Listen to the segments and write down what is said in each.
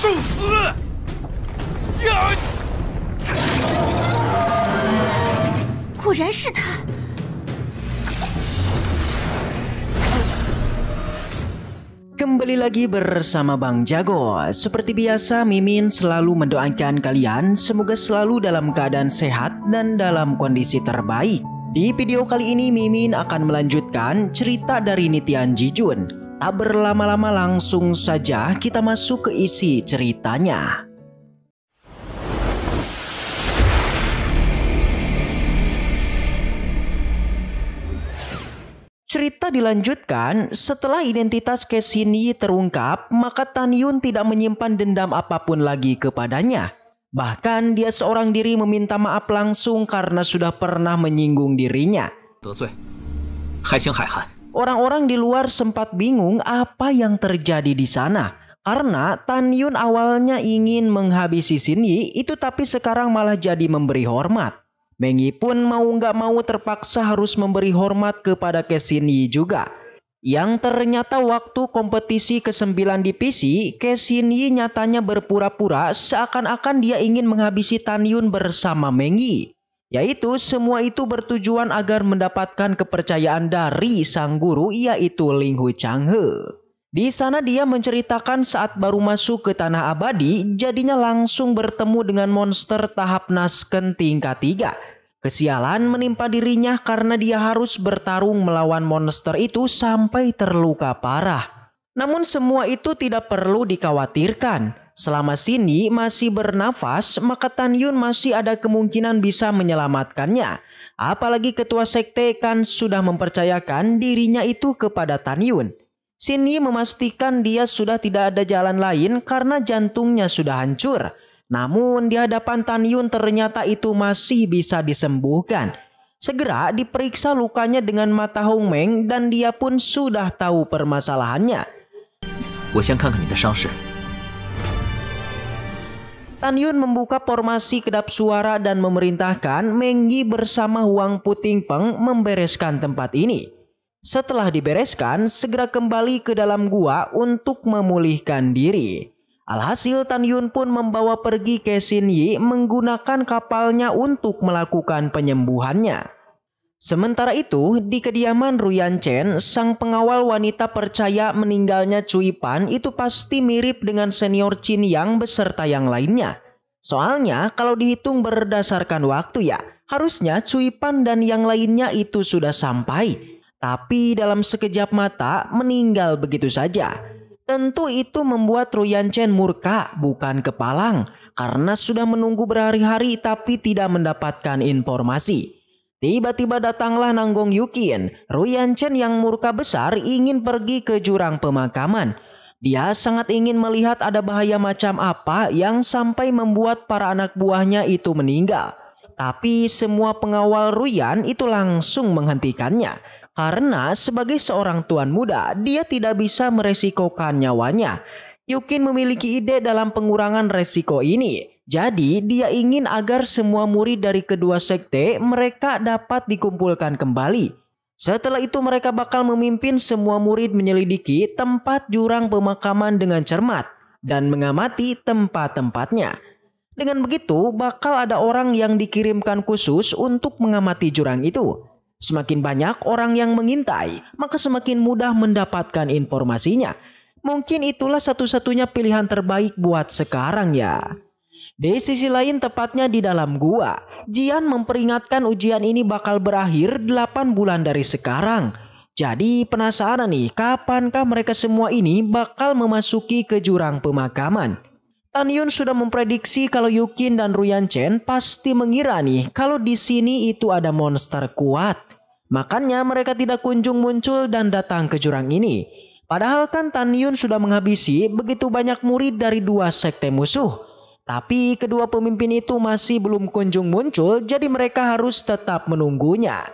Kembali lagi bersama Bang Jago Seperti biasa Mimin selalu mendoakan kalian Semoga selalu dalam keadaan sehat dan dalam kondisi terbaik Di video kali ini Mimin akan melanjutkan cerita dari Nitian Jijun Tak berlama-lama langsung saja kita masuk ke isi ceritanya. Cerita dilanjutkan setelah identitas Kesini terungkap, maka Tan Yun tidak menyimpan dendam apapun lagi kepadanya. Bahkan dia seorang diri meminta maaf langsung karena sudah pernah menyinggung dirinya. 得罪，还请海涵。Orang-orang di luar sempat bingung apa yang terjadi di sana. Karena Tan Yun awalnya ingin menghabisi Sin Yi itu tapi sekarang malah jadi memberi hormat. Meng Yi pun mau nggak mau terpaksa harus memberi hormat kepada Ke Xin Yi juga. Yang ternyata waktu kompetisi ke-9 di PC, Ke Xin Yi nyatanya berpura-pura seakan-akan dia ingin menghabisi Tan Yun bersama Meng Yi. Yaitu semua itu bertujuan agar mendapatkan kepercayaan dari sang guru yaitu Ling Hu Changhe. Di sana dia menceritakan saat baru masuk ke tanah abadi, jadinya langsung bertemu dengan monster tahap Nasken tingkat 3. Kesialan menimpa dirinya karena dia harus bertarung melawan monster itu sampai terluka parah. Namun semua itu tidak perlu dikhawatirkan. Selama Sini masih bernafas, maka Tan Yun masih ada kemungkinan bisa menyelamatkannya. Apalagi ketua sekte kan sudah mempercayakan dirinya itu kepada Tan Yun. Sini memastikan dia sudah tidak ada jalan lain karena jantungnya sudah hancur. Namun di hadapan Tan Yun ternyata itu masih bisa disembuhkan. Segera diperiksa lukanya dengan mata Hong Meng dan dia pun sudah tahu permasalahannya. Tan Yun membuka formasi kedap suara dan memerintahkan Menggi bersama Huang Puting Peng membereskan tempat ini. Setelah dibereskan, segera kembali ke dalam gua untuk memulihkan diri. Alhasil Tan Yun pun membawa pergi Kesin Yi menggunakan kapalnya untuk melakukan penyembuhannya. Sementara itu, di kediaman Ruyan Chen, sang pengawal wanita percaya meninggalnya Cui Pan itu pasti mirip dengan senior Chin Yang beserta yang lainnya. Soalnya kalau dihitung berdasarkan waktu ya, harusnya Cui Pan dan yang lainnya itu sudah sampai. Tapi dalam sekejap mata meninggal begitu saja. Tentu itu membuat Ruyan Chen murka bukan kepalang karena sudah menunggu berhari-hari tapi tidak mendapatkan informasi. Tiba-tiba datanglah Nanggong Yukin, Ruyan Chen yang murka besar ingin pergi ke jurang pemakaman. Dia sangat ingin melihat ada bahaya macam apa yang sampai membuat para anak buahnya itu meninggal. Tapi semua pengawal Ruyan itu langsung menghentikannya. Karena sebagai seorang tuan muda, dia tidak bisa meresikokan nyawanya. Yukin memiliki ide dalam pengurangan resiko ini. Jadi dia ingin agar semua murid dari kedua sekte mereka dapat dikumpulkan kembali. Setelah itu mereka bakal memimpin semua murid menyelidiki tempat jurang pemakaman dengan cermat dan mengamati tempat-tempatnya. Dengan begitu bakal ada orang yang dikirimkan khusus untuk mengamati jurang itu. Semakin banyak orang yang mengintai, maka semakin mudah mendapatkan informasinya. Mungkin itulah satu-satunya pilihan terbaik buat sekarang ya. Di sisi lain tepatnya di dalam gua, Jian memperingatkan ujian ini bakal berakhir 8 bulan dari sekarang. Jadi penasaran nih kapankah mereka semua ini bakal memasuki ke jurang pemakaman. Tan Yun sudah memprediksi kalau Yukin dan Ruyan Chen pasti mengira nih kalau di sini itu ada monster kuat. Makanya mereka tidak kunjung muncul dan datang ke jurang ini. Padahal kan Tan Yun sudah menghabisi begitu banyak murid dari dua sekte musuh. Tapi kedua pemimpin itu masih belum kunjung muncul jadi mereka harus tetap menunggunya.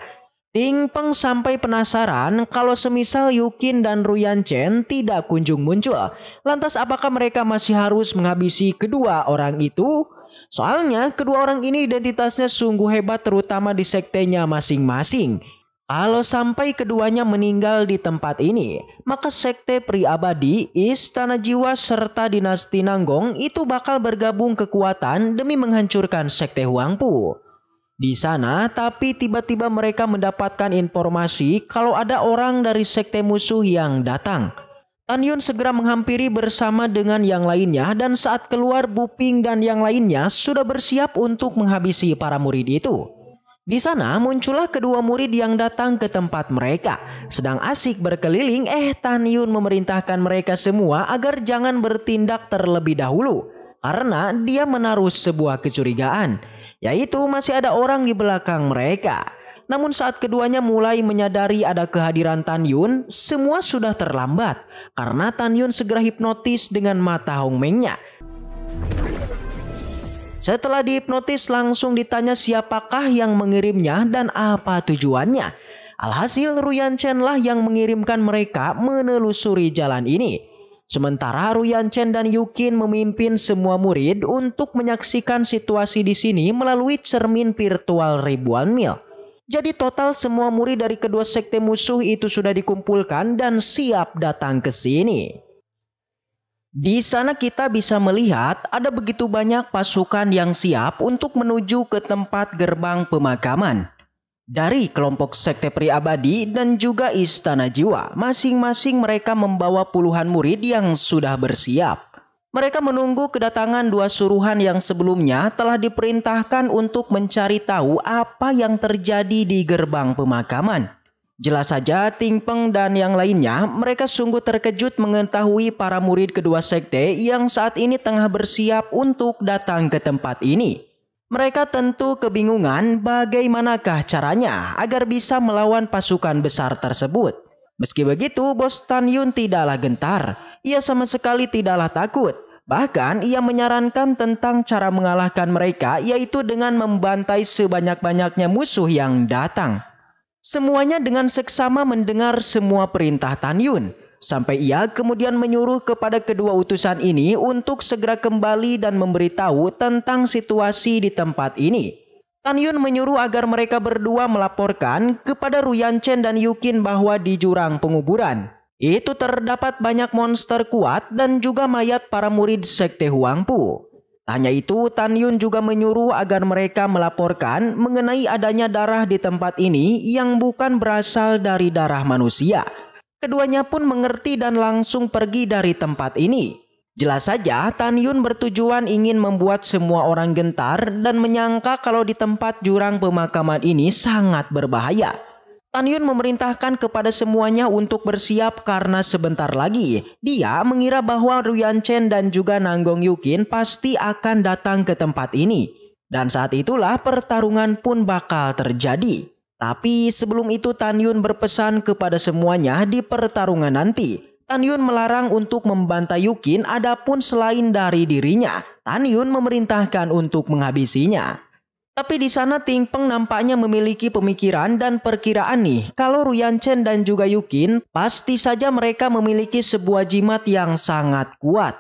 Ting Peng sampai penasaran kalau semisal Yukin dan Ruyan Chen tidak kunjung muncul. Lantas apakah mereka masih harus menghabisi kedua orang itu? Soalnya kedua orang ini identitasnya sungguh hebat terutama di sektenya masing-masing. Kalau sampai keduanya meninggal di tempat ini, maka sekte priabadi, Abadi, Istana Jiwa serta dinasti Nanggong itu bakal bergabung kekuatan demi menghancurkan sekte Huangpu. Di sana, tapi tiba-tiba mereka mendapatkan informasi kalau ada orang dari sekte musuh yang datang. Tan Yun segera menghampiri bersama dengan yang lainnya dan saat keluar Buping dan yang lainnya sudah bersiap untuk menghabisi para murid itu. Di sana muncullah kedua murid yang datang ke tempat mereka. Sedang asik berkeliling, eh Tan Yun memerintahkan mereka semua agar jangan bertindak terlebih dahulu. Karena dia menaruh sebuah kecurigaan, yaitu masih ada orang di belakang mereka. Namun saat keduanya mulai menyadari ada kehadiran Tan Yun, semua sudah terlambat. Karena Tan Yun segera hipnotis dengan mata Hong Mengnya. Setelah dihipnotis langsung ditanya siapakah yang mengirimnya dan apa tujuannya. Alhasil Ruyan Chen lah yang mengirimkan mereka menelusuri jalan ini. Sementara Ruyan Chen dan Yukin memimpin semua murid untuk menyaksikan situasi di sini melalui cermin virtual ribuan mil. Jadi total semua murid dari kedua sekte musuh itu sudah dikumpulkan dan siap datang ke sini. Di sana kita bisa melihat ada begitu banyak pasukan yang siap untuk menuju ke tempat gerbang pemakaman. Dari kelompok sekte pri abadi dan juga istana jiwa, masing-masing mereka membawa puluhan murid yang sudah bersiap. Mereka menunggu kedatangan dua suruhan yang sebelumnya telah diperintahkan untuk mencari tahu apa yang terjadi di gerbang pemakaman. Jelas saja Ting Peng dan yang lainnya mereka sungguh terkejut mengetahui para murid kedua sekte yang saat ini tengah bersiap untuk datang ke tempat ini. Mereka tentu kebingungan bagaimanakah caranya agar bisa melawan pasukan besar tersebut. Meski begitu, Bos Tan Yun tidaklah gentar. Ia sama sekali tidaklah takut. Bahkan ia menyarankan tentang cara mengalahkan mereka yaitu dengan membantai sebanyak-banyaknya musuh yang datang. Semuanya dengan seksama mendengar semua perintah Tan Yun. Sampai ia kemudian menyuruh kepada kedua utusan ini untuk segera kembali dan memberitahu tentang situasi di tempat ini. Tan Yun menyuruh agar mereka berdua melaporkan kepada Ruyan Chen dan Yukin bahwa di jurang penguburan. Itu terdapat banyak monster kuat dan juga mayat para murid Sekte Huangpu. Tanya itu, Tan Yun juga menyuruh agar mereka melaporkan mengenai adanya darah di tempat ini yang bukan berasal dari darah manusia. Keduanya pun mengerti dan langsung pergi dari tempat ini. Jelas saja, Tan Yun bertujuan ingin membuat semua orang gentar dan menyangka kalau di tempat jurang pemakaman ini sangat berbahaya. Tan Yun memerintahkan kepada semuanya untuk bersiap karena sebentar lagi dia mengira bahwa Ruyan Chen dan juga Nanggong Yukin pasti akan datang ke tempat ini. Dan saat itulah pertarungan pun bakal terjadi. Tapi sebelum itu Tan Yun berpesan kepada semuanya di pertarungan nanti. Tan Yun melarang untuk membantai Yukin adapun selain dari dirinya. Tan Yun memerintahkan untuk menghabisinya. Tapi di sana Ting Peng nampaknya memiliki pemikiran dan perkiraan nih kalau Ruyan Chen dan juga Yukin pasti saja mereka memiliki sebuah jimat yang sangat kuat.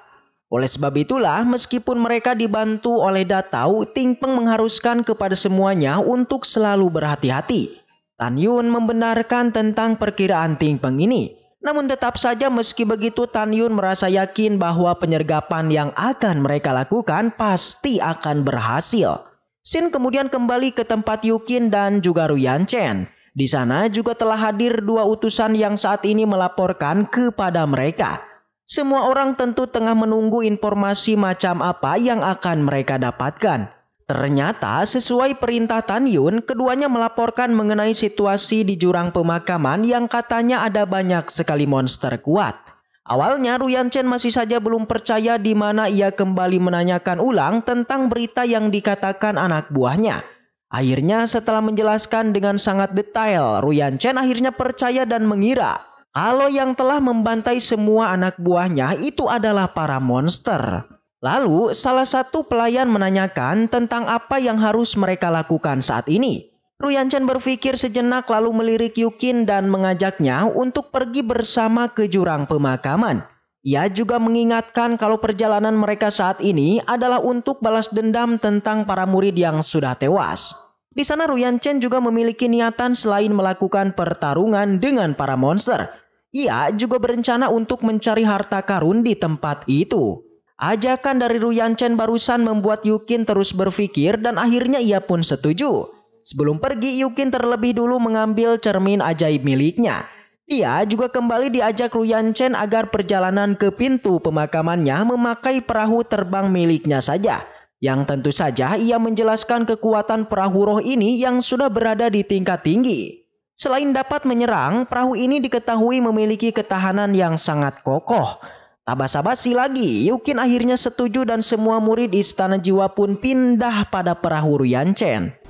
Oleh sebab itulah, meskipun mereka dibantu oleh Datau, Ting Peng mengharuskan kepada semuanya untuk selalu berhati-hati. Tan Yun membenarkan tentang perkiraan Ting Peng ini. Namun tetap saja meski begitu Tan Yun merasa yakin bahwa penyergapan yang akan mereka lakukan pasti akan berhasil. Sin kemudian kembali ke tempat Yukin dan juga Ruyan Chen. Di sana juga telah hadir dua utusan yang saat ini melaporkan kepada mereka. Semua orang tentu tengah menunggu informasi macam apa yang akan mereka dapatkan. Ternyata sesuai perintah Tan Yun, keduanya melaporkan mengenai situasi di jurang pemakaman yang katanya ada banyak sekali monster kuat. Awalnya Ruyan Chen masih saja belum percaya di mana ia kembali menanyakan ulang tentang berita yang dikatakan anak buahnya. Akhirnya setelah menjelaskan dengan sangat detail, Ruyan Chen akhirnya percaya dan mengira kalau yang telah membantai semua anak buahnya itu adalah para monster. Lalu salah satu pelayan menanyakan tentang apa yang harus mereka lakukan saat ini. Ruyanchen berpikir sejenak lalu melirik Yukin dan mengajaknya untuk pergi bersama ke jurang pemakaman. Ia juga mengingatkan kalau perjalanan mereka saat ini adalah untuk balas dendam tentang para murid yang sudah tewas. Di sana Ruyan Chen juga memiliki niatan selain melakukan pertarungan dengan para monster. Ia juga berencana untuk mencari harta karun di tempat itu. Ajakan dari Ruyan Chen barusan membuat Yukin terus berpikir dan akhirnya ia pun setuju. Sebelum pergi, Yukin terlebih dulu mengambil cermin ajaib miliknya. Dia juga kembali diajak Ruyan Chen agar perjalanan ke pintu pemakamannya memakai perahu terbang miliknya saja. Yang tentu saja ia menjelaskan kekuatan perahu roh ini yang sudah berada di tingkat tinggi. Selain dapat menyerang, perahu ini diketahui memiliki ketahanan yang sangat kokoh. Tak basa-basi lagi, Yukin akhirnya setuju dan semua murid istana jiwa pun pindah pada perahu Ruyan Chen.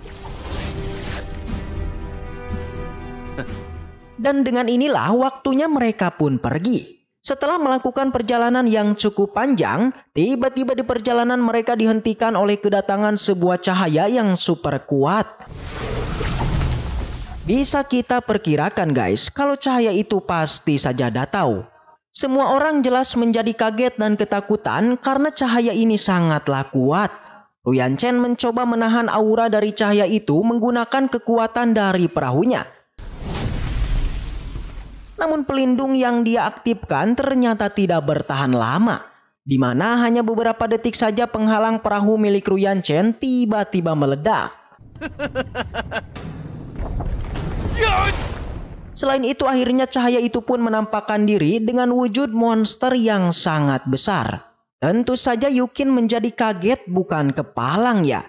Dan dengan inilah waktunya mereka pun pergi. Setelah melakukan perjalanan yang cukup panjang, tiba-tiba di perjalanan mereka dihentikan oleh kedatangan sebuah cahaya yang super kuat. Bisa kita perkirakan guys, kalau cahaya itu pasti saja datau. Semua orang jelas menjadi kaget dan ketakutan karena cahaya ini sangatlah kuat. Ruyan Chen mencoba menahan aura dari cahaya itu menggunakan kekuatan dari perahunya. Namun pelindung yang dia aktifkan ternyata tidak bertahan lama. Di mana hanya beberapa detik saja penghalang perahu milik Ruyan Chen tiba-tiba meledak. Selain itu akhirnya cahaya itu pun menampakkan diri dengan wujud monster yang sangat besar. Tentu saja Yukin menjadi kaget bukan kepalang ya.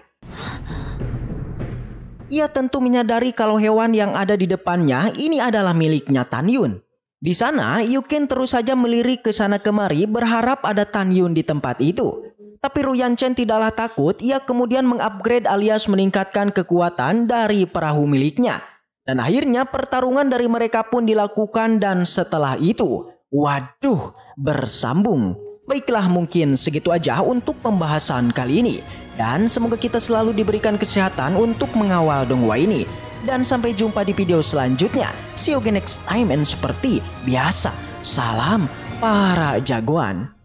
Ia tentu menyadari kalau hewan yang ada di depannya ini adalah miliknya Tan Yun. Di sana, Yukin terus saja melirik ke sana kemari berharap ada Tan Yun di tempat itu. Tapi Ruyan Chen tidaklah takut, ia kemudian mengupgrade alias meningkatkan kekuatan dari perahu miliknya. Dan akhirnya pertarungan dari mereka pun dilakukan dan setelah itu, waduh, bersambung. Baiklah mungkin segitu aja untuk pembahasan kali ini. Dan semoga kita selalu diberikan kesehatan untuk mengawal Donghua ini. Dan sampai jumpa di video selanjutnya. See you again next time and seperti biasa, salam para jagoan.